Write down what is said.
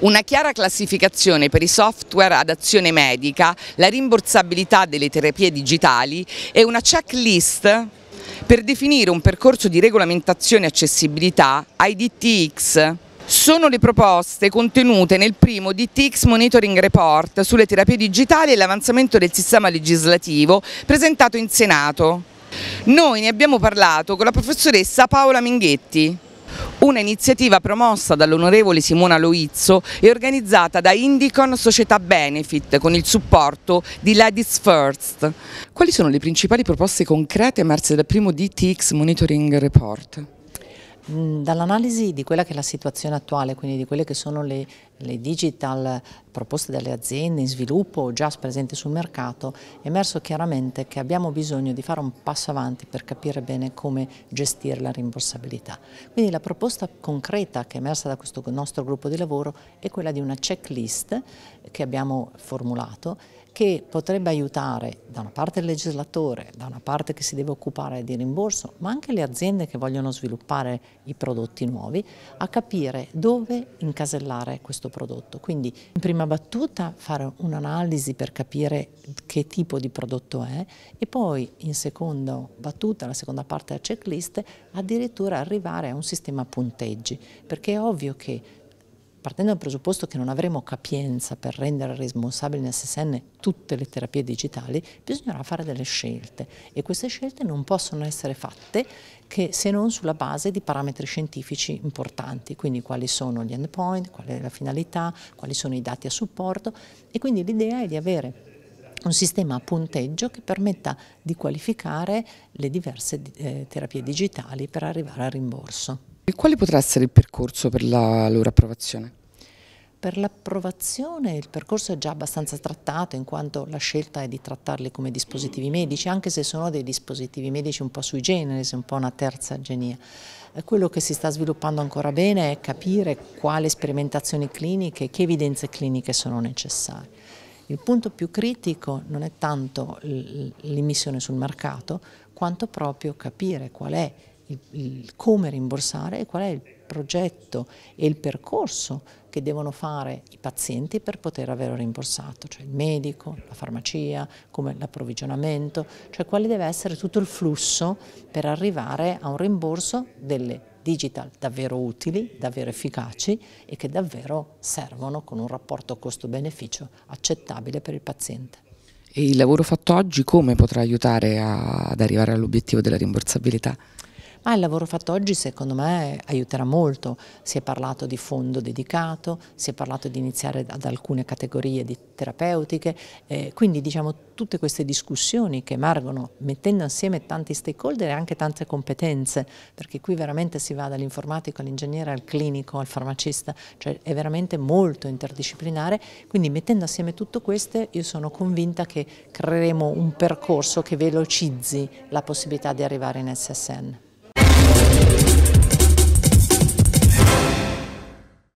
Una chiara classificazione per i software ad azione medica, la rimborsabilità delle terapie digitali e una checklist per definire un percorso di regolamentazione e accessibilità ai DTX sono le proposte contenute nel primo DTX Monitoring Report sulle terapie digitali e l'avanzamento del sistema legislativo presentato in Senato. Noi ne abbiamo parlato con la professoressa Paola Minghetti una iniziativa promossa dall'onorevole Simona Loizzo e organizzata da Indicon Società Benefit con il supporto di Ladies First. Quali sono le principali proposte concrete emerse dal primo DTX Monitoring Report? Mm, dall'analisi di quella che è la situazione attuale, quindi di quelle che sono le le digital proposte dalle aziende in sviluppo o già presenti sul mercato, è emerso chiaramente che abbiamo bisogno di fare un passo avanti per capire bene come gestire la rimborsabilità. Quindi la proposta concreta che è emersa da questo nostro gruppo di lavoro è quella di una checklist che abbiamo formulato che potrebbe aiutare da una parte il legislatore, da una parte che si deve occupare di rimborso, ma anche le aziende che vogliono sviluppare i prodotti nuovi, a capire dove incasellare questo questo prodotto. Quindi in prima battuta fare un'analisi per capire che tipo di prodotto è e poi in seconda battuta, la seconda parte della checklist, addirittura arrivare a un sistema punteggi, perché è ovvio che partendo dal presupposto che non avremo capienza per rendere responsabili in SSN tutte le terapie digitali, bisognerà fare delle scelte e queste scelte non possono essere fatte che se non sulla base di parametri scientifici importanti, quindi quali sono gli endpoint, qual è la finalità, quali sono i dati a supporto e quindi l'idea è di avere un sistema a punteggio che permetta di qualificare le diverse eh, terapie digitali per arrivare al rimborso. Quale potrà essere il percorso per la loro approvazione? Per l'approvazione il percorso è già abbastanza trattato in quanto la scelta è di trattarli come dispositivi medici, anche se sono dei dispositivi medici un po' sui generis, un po' una terza genia. Eh, quello che si sta sviluppando ancora bene è capire quali sperimentazioni cliniche, che evidenze cliniche sono necessarie. Il punto più critico non è tanto l'immissione sul mercato, quanto proprio capire qual è il, il come rimborsare e qual è il progetto e il percorso che devono fare i pazienti per poter avere rimborsato, cioè il medico, la farmacia, come l'approvvigionamento, cioè quale deve essere tutto il flusso per arrivare a un rimborso delle digital davvero utili, davvero efficaci e che davvero servono con un rapporto costo-beneficio accettabile per il paziente. E il lavoro fatto oggi come potrà aiutare a, ad arrivare all'obiettivo della rimborsabilità? ma il lavoro fatto oggi secondo me aiuterà molto, si è parlato di fondo dedicato, si è parlato di iniziare ad alcune categorie di terapeutiche, eh, quindi diciamo tutte queste discussioni che emergono mettendo insieme tanti stakeholder e anche tante competenze, perché qui veramente si va dall'informatico all'ingegnere al clinico al farmacista, cioè è veramente molto interdisciplinare, quindi mettendo assieme tutto questo io sono convinta che creeremo un percorso che velocizzi la possibilità di arrivare in SSN.